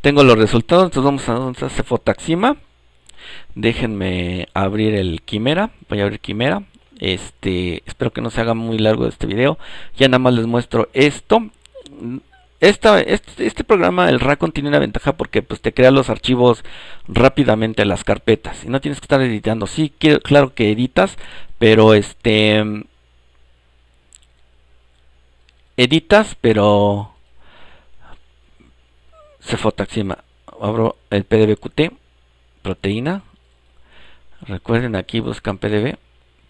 tengo los resultados, entonces vamos a, vamos cefotaxima. Déjenme abrir el quimera, voy a abrir quimera. Este, espero que no se haga muy largo este video. Ya nada más les muestro esto. este, programa, el Racon, tiene una ventaja porque pues, te crea los archivos rápidamente las carpetas. Y no tienes que estar editando. Sí, claro que editas, pero este... Editas, pero... Se fotoxima. Abro el PDBQT, proteína. Recuerden aquí buscan PDB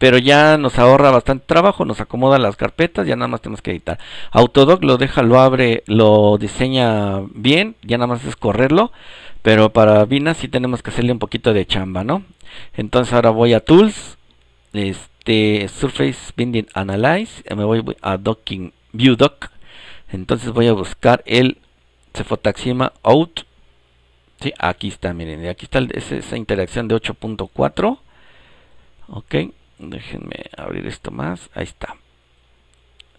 pero ya nos ahorra bastante trabajo, nos acomoda las carpetas, ya nada más tenemos que editar. Autodoc lo deja, lo abre, lo diseña bien, ya nada más es correrlo, pero para Vina sí tenemos que hacerle un poquito de chamba, ¿no? Entonces ahora voy a Tools, este Surface Binding Analyze, eh, me voy a Docking View Dock, entonces voy a buscar el Cefotaxima Out. Sí, aquí está, miren, aquí está esa interacción de 8.4. Ok, Déjenme abrir esto más. Ahí está.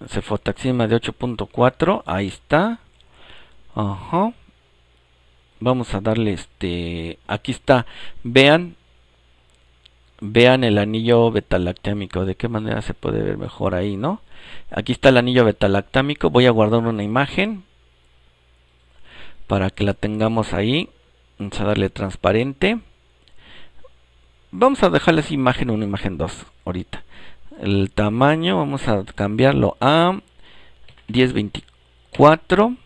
Cefotaxima de 8.4. Ahí está. Vamos a darle este. Aquí está. Vean. Vean el anillo betalactámico. De qué manera se puede ver mejor ahí, ¿no? Aquí está el anillo betalactámico. Voy a guardar una imagen. Para que la tengamos ahí. Vamos a darle transparente. Vamos a dejarles imagen 1, imagen 2 ahorita. El tamaño vamos a cambiarlo a 1024.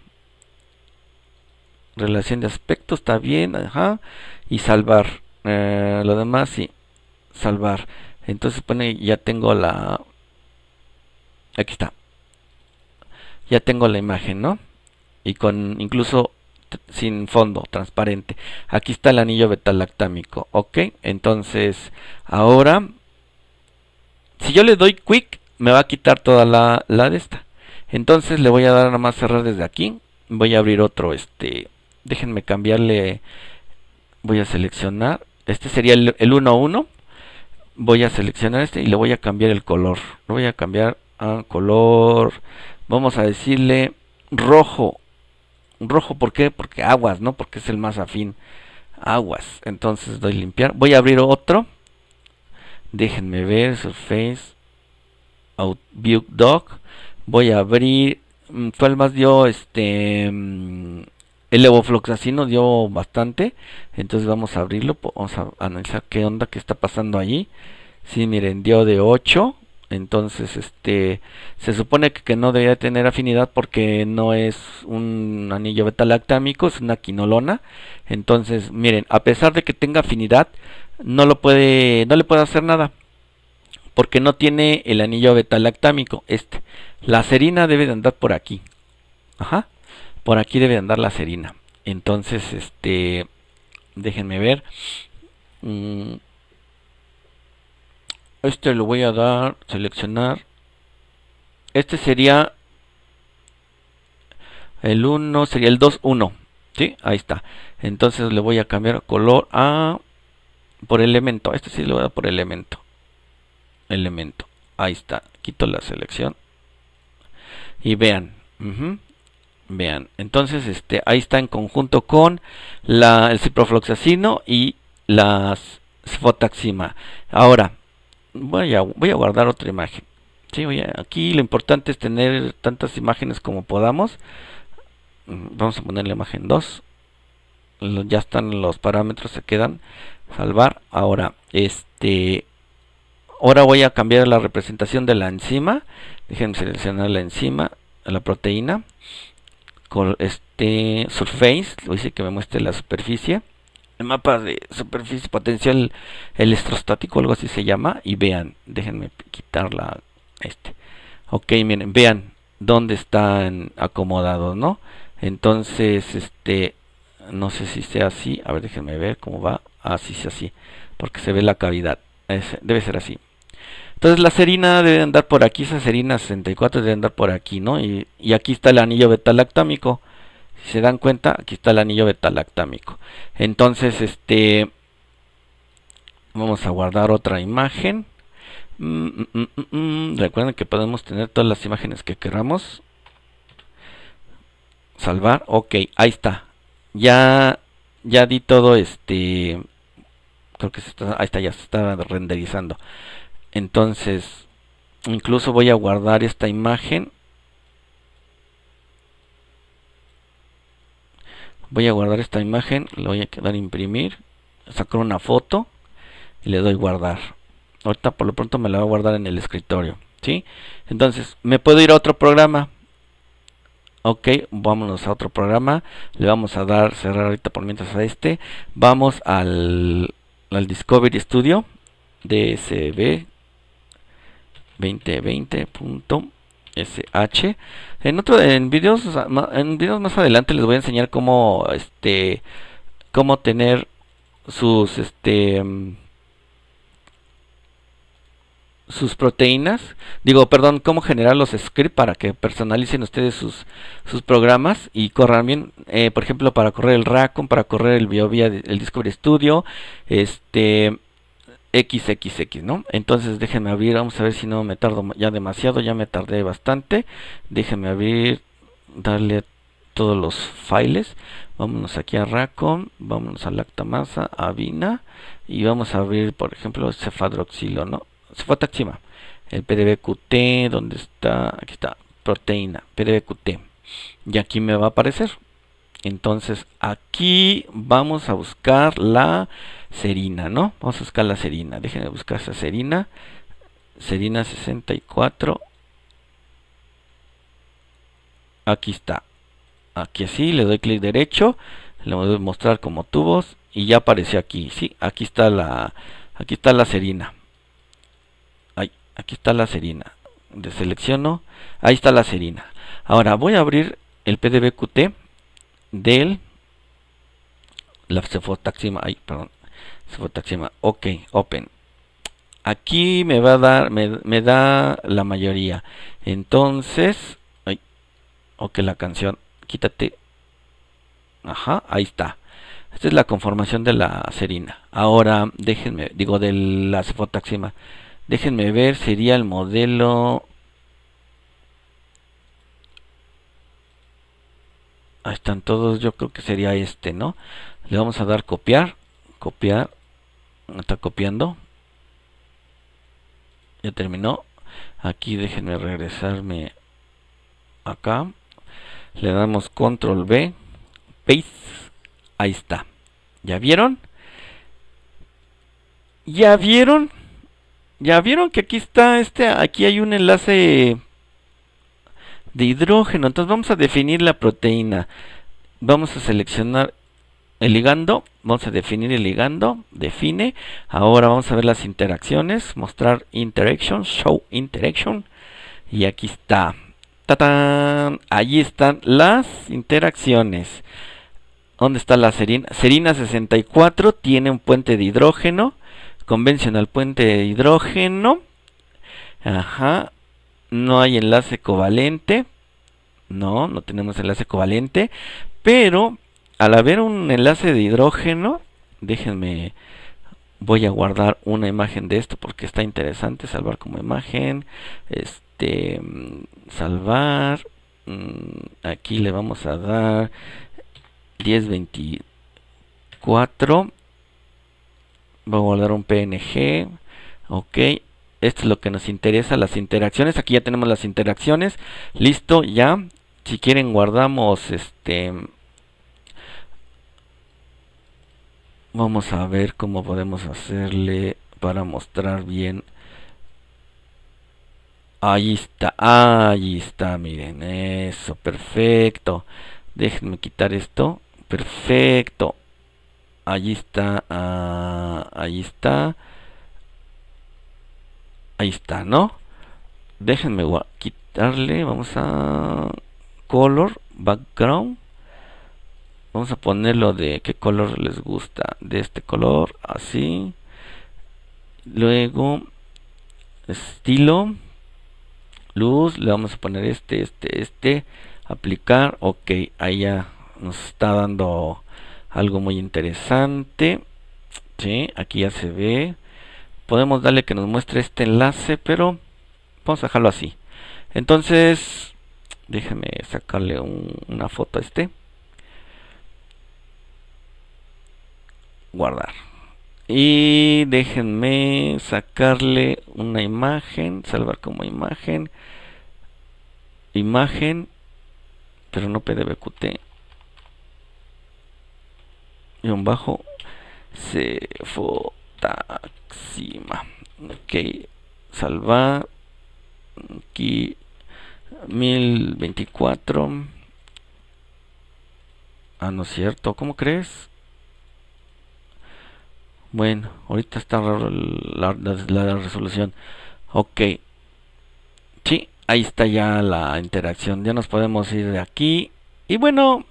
Relación de aspecto está bien, ajá. Y salvar. Eh, lo demás sí, salvar. Entonces pone, ya tengo la... Aquí está. Ya tengo la imagen, ¿no? Y con incluso sin fondo, transparente. Aquí está el anillo betalactámico, ok. Entonces, ahora, si yo le doy quick, me va a quitar toda la, de esta. Entonces le voy a dar nada más cerrar desde aquí. Voy a abrir otro, este, déjenme cambiarle, voy a seleccionar, este sería el 1-1. Voy a seleccionar este y le voy a cambiar el color. Lo voy a cambiar a color, vamos a decirle rojo Rojo, ¿por qué? Porque aguas, ¿no? Porque es el más afín. Aguas. Entonces doy limpiar. Voy a abrir otro. Déjenme ver. Surface. Out, Doc. Voy a abrir. Mm, ¿Cuál más dio? Este. Mm, el nos dio bastante. Entonces vamos a abrirlo. Vamos a analizar qué onda, qué está pasando allí. Sí, miren, dio de 8. Entonces, este, se supone que, no debería tener afinidad porque no es un anillo beta-lactámico, es una quinolona. Entonces, miren, a pesar de que tenga afinidad, no lo puede, no le puede hacer nada porque no tiene el anillo beta-lactámico. Este, la serina debe de andar por aquí, ajá, por aquí debe de andar la serina. Entonces, este, déjenme ver. Mm, este lo voy a dar, seleccionar. Este sería el 1, sería el 2, 1. ¿Sí? Ahí está. Entonces le voy a cambiar color a por elemento. Este sí lo voy a dar por elemento. Elemento. Ahí está. Quito la selección. Y vean. Vean. Entonces este ahí está en conjunto con la, el ciprofloxacino y las fotaxima. Ahora, voy a, voy a guardar otra imagen. aquí lo importante es tener tantas imágenes como podamos. Mm, vamos a poner la imagen 2. Ya están los parámetros, se quedan. Salvar. Ahora, este... Ahora voy a cambiar la representación de la enzima. Déjenme seleccionar la enzima, la proteína. Con este surface, lo dice que me muestre la superficie el mapa de superficie potencial electrostático, algo así se llama. Y vean, déjenme quitarla. este. Ok, miren, vean dónde están acomodados, ¿no? Entonces, este, no sé si sea así. A ver, déjenme ver cómo va. Así ah, es así, porque se ve la cavidad. debe ser así. Entonces la serina debe andar por aquí, esa serina 64 debe andar por aquí, ¿no? Y, y aquí está el anillo beta-lactámico. Si se dan cuenta, aquí está el anillo betalactámico. Entonces, este vamos a guardar otra imagen. Mm, mm, mm, Recuerden que podemos tener todas las imágenes que queramos. Salvar. Ok, ahí está. Ya, ya di todo este. Creo ahí está, ya se está renderizando. Entonces, incluso voy a guardar esta imagen voy a guardar esta imagen, le voy a dar imprimir, sacar una foto y le doy guardar. Ahorita por lo pronto me la voy a guardar en el escritorio, ¿sí? Entonces, me puedo ir a otro programa. Ok, vámonos a otro programa. Le vamos a dar, cerrar ahorita por mientras a este. Vamos al, al Discovery Studio. DSB 2020. SH. En otro, en videos, en videos más adelante les voy a enseñar cómo, este, cómo tener sus, este, mm, sus proteínas, digo, perdón, cómo generar los scripts para que personalicen ustedes sus, sus programas y corran bien, eh, por ejemplo, para correr el Raccoon, para correr el BioVia, el Discovery Studio, este, XXX, ¿no? Entonces déjenme abrir, vamos a ver si no me tardo ya demasiado, ya me tardé bastante. Déjenme abrir, darle todos los files. Vámonos aquí a Racon, vámonos a Lactamasa, a y vamos a abrir, por ejemplo, cefadroxilo, ¿no? Cefataxima, el PDBQT, donde está, aquí está, proteína, PDBQT. Y aquí me va a aparecer, entonces aquí vamos a buscar la serina, ¿no? Vamos a buscar la serina. Déjenme buscar esa serina. Serina 64. Aquí está. Aquí sí, le doy clic derecho. Le voy a mostrar como tubos. Y ya apareció aquí. Sí, aquí está la. Aquí está la serina. aquí está la serina. Deselecciono. Ahí está la serina. Ahora voy a abrir el PDBQT del la cefotaxima, ay, perdón, ok, open. Aquí me va a dar, me, me da la mayoría. Entonces, ay, ok, la canción, quítate. Ajá, ahí está. Esta es la conformación de la serina. Ahora, déjenme, digo, de la cefotaxima. Déjenme ver, sería el modelo Ahí están todos, yo creo que sería este, ¿no? Le vamos a dar copiar, copiar, está copiando. Ya terminó. Aquí déjenme regresarme acá. Le damos control B, paste, ahí está. ¿Ya vieron? ¿Ya vieron? ¿Ya vieron que aquí está este? Aquí hay un enlace de hidrógeno. Entonces vamos a definir la proteína. Vamos a seleccionar el ligando, vamos a definir el ligando, define. Ahora vamos a ver las interacciones, mostrar interaction, show interaction. Y aquí está. ¡Tatán! Allí están las interacciones. ¿Dónde está la serina? Serina 64 tiene un puente de hidrógeno. Convencional puente de hidrógeno. Ajá. No hay enlace covalente. No, no tenemos enlace covalente. Pero al haber un enlace de hidrógeno, déjenme, voy a guardar una imagen de esto porque está interesante. Salvar como imagen. Este, salvar. Mm, aquí le vamos a dar 1024. Voy a guardar un PNG. Ok, esto es lo que nos interesa, las interacciones. Aquí ya tenemos las interacciones. Listo, ya. Si quieren guardamos este... Vamos a ver cómo podemos hacerle para mostrar bien. Ahí está, ahí está, miren, eso, perfecto. Déjenme quitar esto, perfecto. Ahí está, ah, ahí está. Ahí está, ¿no? Déjenme quitarle, vamos a color, background. Vamos a ponerlo de qué color les gusta. De este color, así. Luego, estilo, luz. Le vamos a poner este, este, este. Aplicar. Ok, ahí ya nos está dando algo muy interesante. Sí, aquí ya se ve podemos darle que nos muestre este enlace, pero vamos a dejarlo así. Entonces, Déjenme sacarle una foto a este. Guardar. Y déjenme sacarle una imagen, salvar como imagen. Imagen, pero no PDBQT. Y un bajo. Se fue Taxima. Ok, salva Aquí 1024. Ah, no es cierto, ¿cómo crees? Bueno, ahorita está la, la resolución. Ok. Sí, ahí está ya la interacción. Ya nos podemos ir de aquí. Y bueno,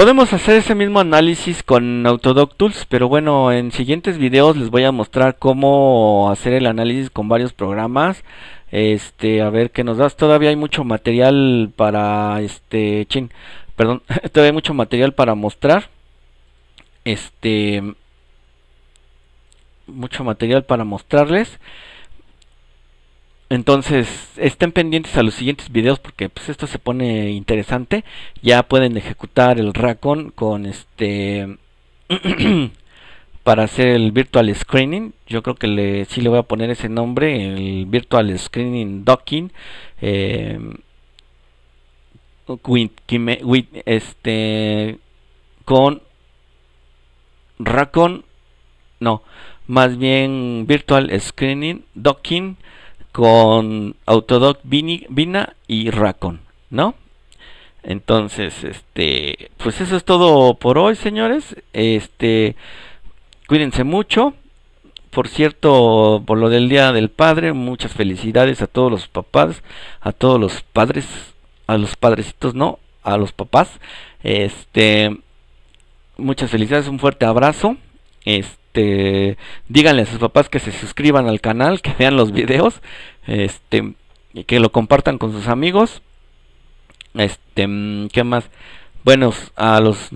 Podemos hacer ese mismo análisis con Autodoc Tools, pero bueno, en siguientes videos les voy a mostrar cómo hacer el análisis con varios programas. Este, a ver qué nos das. Todavía hay mucho material para este, chin, perdón, todavía mucho material para mostrar. Este mucho material para mostrarles. Entonces, estén pendientes a los siguientes videos porque pues, esto se pone interesante. Ya pueden ejecutar el Racon con este para hacer el virtual screening. Yo creo que le, sí le voy a poner ese nombre, el virtual screening docking. Eh, with, este con Racon, no, más bien virtual screening docking con Autodoc Vina y Racon, ¿no? Entonces, este, pues eso es todo por hoy, señores. Este, cuídense mucho. Por cierto, por lo del Día del Padre, muchas felicidades a todos los papás, a todos los padres, a los padrecitos, no, a los papás. Este, muchas felicidades, un fuerte abrazo. Este, este, díganle a sus papás que se suscriban al canal, que vean los videos, este, que lo compartan con sus amigos. Este, mm, ¿qué más? Bueno, a los,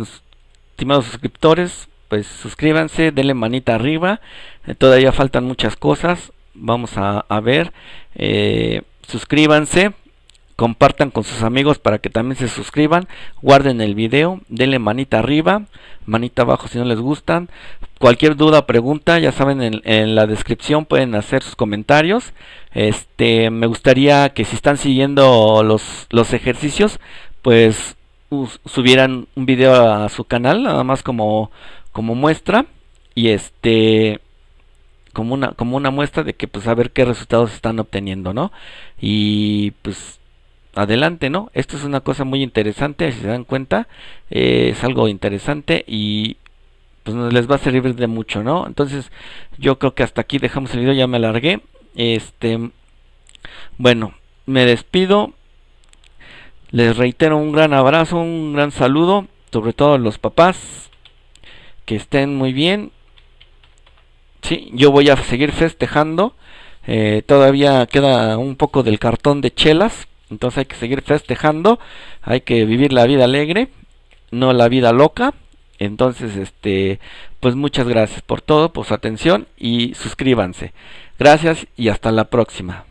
estimados suscriptores, pues suscríbanse, denle manita arriba. Eh, todavía faltan muchas cosas. Vamos a, ver. Eh, suscríbanse compartan con sus amigos para que también se suscriban, guarden el video, denle manita arriba, manita abajo si no les gustan. Cualquier duda o pregunta, ya saben, en, la descripción pueden hacer sus comentarios. Este, me gustaría que si están siguiendo los, los ejercicios, pues subieran un video a su canal, nada más como, como muestra. Y este como una, como una muestra de que pues a ver qué resultados están obteniendo, ¿no? Y pues adelante, ¿no? Esto es una cosa muy interesante, si se dan cuenta, eh, es algo interesante y pues les va a servir de mucho, ¿no? Entonces yo creo que hasta aquí dejamos el video, ya me alargué. Este, bueno, me despido. Les reitero un gran abrazo, un gran saludo, sobre todo a los papás, que estén muy bien. Sí, yo voy a seguir festejando. Eh, todavía queda un poco del cartón de chelas entonces hay que seguir festejando, hay que vivir la vida alegre, no la vida loca. Entonces, este, pues muchas gracias por todo, por su atención y suscríbanse. Gracias y hasta la próxima.